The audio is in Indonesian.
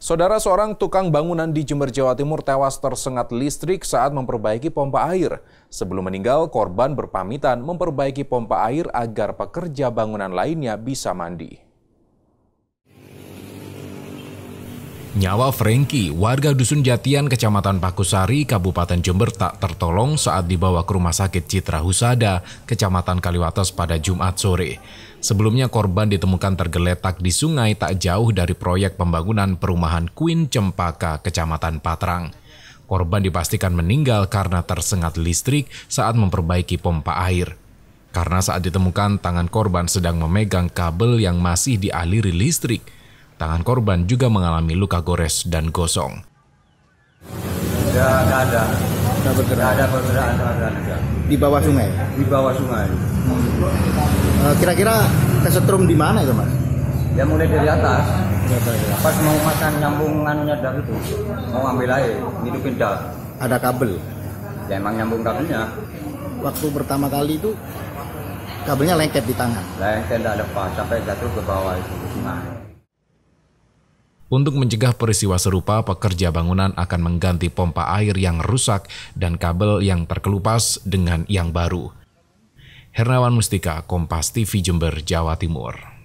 Saudara seorang tukang bangunan di Jember, Jawa Timur tewas tersengat listrik saat memperbaiki pompa air. Sebelum meninggal, korban berpamitan memperbaiki pompa air agar pekerja bangunan lainnya bisa mandi. Nyawa Frankie, warga Dusun Jatian, Kecamatan Pakusari, Kabupaten Jember tak tertolong saat dibawa ke Rumah Sakit Citra Husada, Kecamatan Kaliwates pada Jumat sore. Sebelumnya korban ditemukan tergeletak di sungai tak jauh dari proyek pembangunan perumahan Queen Cempaka, Kecamatan Patrang. Korban dipastikan meninggal karena tersengat listrik saat memperbaiki pompa air. Karena saat ditemukan, tangan korban sedang memegang kabel yang masih dialiri listrik – Tangan korban juga mengalami luka gores dan gosong. Tidak ada. Tidak bergerak. Tidak ada bergerak. Tidak ada, ada. Di bawah sungai? Di bawah sungai. Eh, kira-kira kesetrum di mana itu, Mas? Ya mulai dari atas. Pas mau makan nyambung anunya itu, mau ambil air, hidupin dak. Ada kabel? Ya emang nyambung kabelnya. Waktu pertama kali itu kabelnya lengket di tangan? Lengket tidak lepas, sampai jatuh ke bawah itu. Nah. Untuk mencegah peristiwa serupa, pekerja bangunan akan mengganti pompa air yang rusak dan kabel yang terkelupas dengan yang baru. Hernawan Mustika, Kompas TV Jember, Jawa Timur.